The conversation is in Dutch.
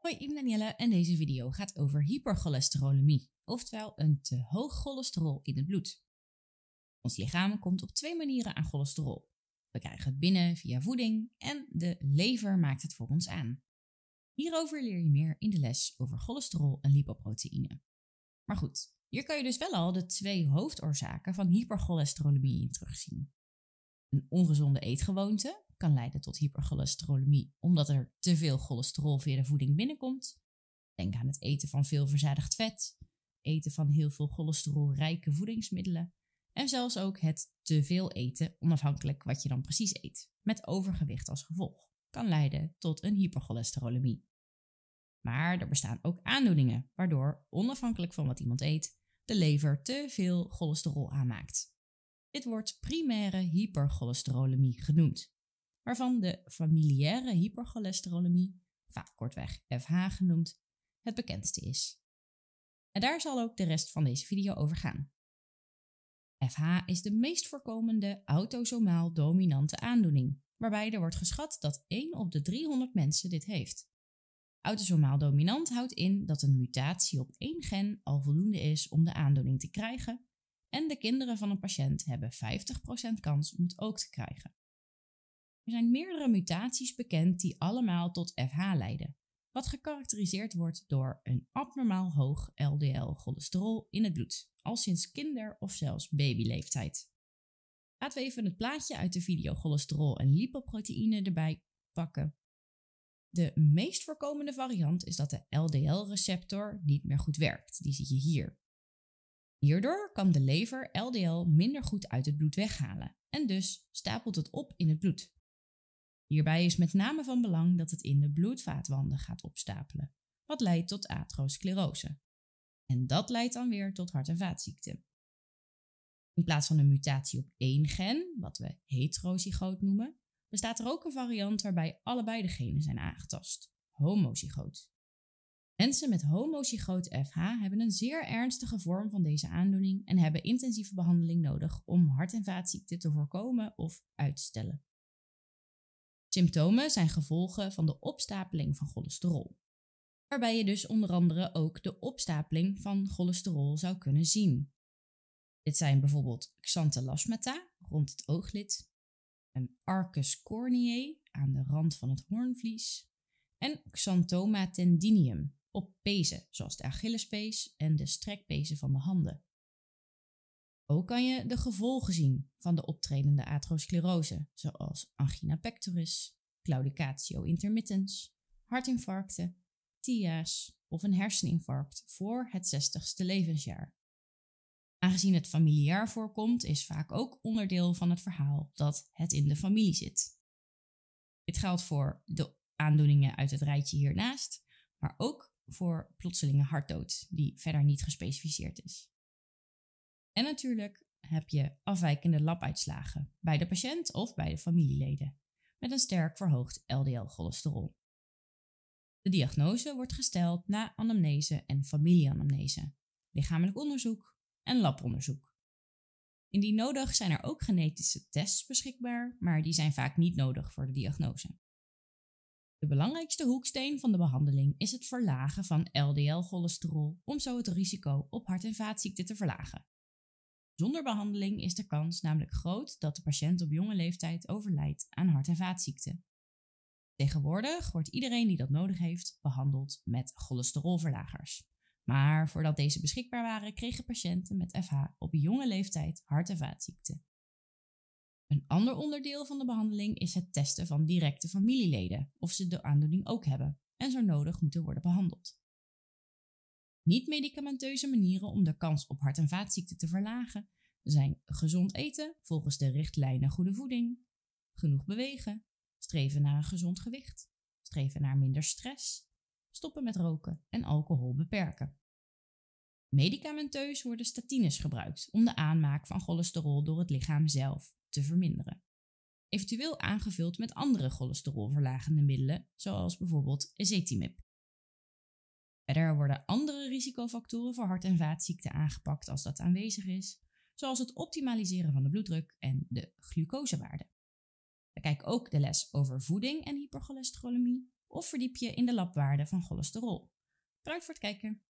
Hoi, ik ben Danielle en deze video gaat over hypercholesterolemie, oftewel een te hoog cholesterol in het bloed. Ons lichaam komt op twee manieren aan cholesterol. We krijgen het binnen via voeding en de lever maakt het voor ons aan. Hierover leer je meer in de les over cholesterol en lipoproteïne. Maar goed, hier kan je dus wel al de twee hoofdoorzaken van hypercholesterolemie in terugzien. Een ongezonde eetgewoonte, kan leiden tot hypercholesterolemie, omdat er te veel cholesterol via de voeding binnenkomt. Denk aan het eten van veel verzadigd vet, eten van heel veel cholesterolrijke voedingsmiddelen en zelfs ook het te veel eten, onafhankelijk wat je dan precies eet, met overgewicht als gevolg, kan leiden tot een hypercholesterolemie. Maar er bestaan ook aandoeningen waardoor, onafhankelijk van wat iemand eet, de lever te veel cholesterol aanmaakt. Dit wordt primaire hypercholesterolemie genoemd waarvan de familiaire hypercholesterolemie, vaak kortweg FH genoemd, het bekendste is. En daar zal ook de rest van deze video over gaan. FH is de meest voorkomende autosomaal dominante aandoening, waarbij er wordt geschat dat 1 op de 300 mensen dit heeft. Autosomaal dominant houdt in dat een mutatie op één gen al voldoende is om de aandoening te krijgen en de kinderen van een patiënt hebben 50% kans om het ook te krijgen. Er zijn meerdere mutaties bekend die allemaal tot FH leiden, wat gekarakteriseerd wordt door een abnormaal hoog LDL-cholesterol in het bloed, al sinds kinder- of zelfs babyleeftijd. Laten we even het plaatje uit de video cholesterol en lipoproteïne erbij pakken. De meest voorkomende variant is dat de LDL-receptor niet meer goed werkt. Die zie je hier. Hierdoor kan de lever LDL minder goed uit het bloed weghalen en dus stapelt het op in het bloed. Hierbij is met name van belang dat het in de bloedvaatwanden gaat opstapelen, wat leidt tot atherosclerose. En dat leidt dan weer tot hart- en vaatziekten. In plaats van een mutatie op één gen, wat we heterozygoot noemen, bestaat er ook een variant waarbij allebei de genen zijn aangetast, homozygoot. Mensen met homozygoot FH hebben een zeer ernstige vorm van deze aandoening en hebben intensieve behandeling nodig om hart- en vaatziekten te voorkomen of uit te stellen. Symptomen zijn gevolgen van de opstapeling van cholesterol, waarbij je dus onder andere ook de opstapeling van cholesterol zou kunnen zien. Dit zijn bijvoorbeeld xantelasmata rond het ooglid, een arcus corneae aan de rand van het hoornvlies en xanthoma tendinium op pezen, zoals de Achillespees en de strekpezen van de handen. Ook kan je de gevolgen zien van de optredende atherosclerose, zoals angina pectoris, claudicatio intermittens, hartinfarcten, TIA's of een herseninfarct voor het 60ste levensjaar. Aangezien het familiaar voorkomt, is vaak ook onderdeel van het verhaal dat het in de familie zit. Dit geldt voor de aandoeningen uit het rijtje hiernaast, maar ook voor plotselinge hartdood, die verder niet gespecificeerd is. En natuurlijk heb je afwijkende labuitslagen bij de patiënt of bij de familieleden met een sterk verhoogd LDL-cholesterol. De diagnose wordt gesteld na anamnese en familieanamnese, lichamelijk onderzoek en labonderzoek. Indien nodig zijn er ook genetische tests beschikbaar, maar die zijn vaak niet nodig voor de diagnose. De belangrijkste hoeksteen van de behandeling is het verlagen van LDL-cholesterol om zo het risico op hart- en vaatziekten te verlagen zonder behandeling is de kans namelijk groot dat de patiënt op jonge leeftijd overlijdt aan hart- en vaatziekten. Tegenwoordig wordt iedereen die dat nodig heeft behandeld met cholesterolverlagers. Maar voordat deze beschikbaar waren, kregen patiënten met FH op jonge leeftijd hart- en vaatziekten. Een ander onderdeel van de behandeling is het testen van directe familieleden of ze de aandoening ook hebben en zo nodig moeten worden behandeld. Niet-medicamenteuze manieren om de kans op hart- en vaatziekten te verlagen zijn gezond eten volgens de richtlijnen goede voeding, genoeg bewegen, streven naar een gezond gewicht, streven naar minder stress, stoppen met roken en alcohol beperken. Medicamenteus worden statines gebruikt om de aanmaak van cholesterol door het lichaam zelf te verminderen. Eventueel aangevuld met andere cholesterolverlagende middelen, zoals bijvoorbeeld ezetimib. Verder worden andere risicofactoren voor hart- en vaatziekten aangepakt als dat aanwezig is, zoals het optimaliseren van de bloeddruk en de glucosewaarde. Bekijk ook de les over voeding en hypercholesterolemie of verdiep je in de labwaarde van cholesterol. Bedankt voor het kijken.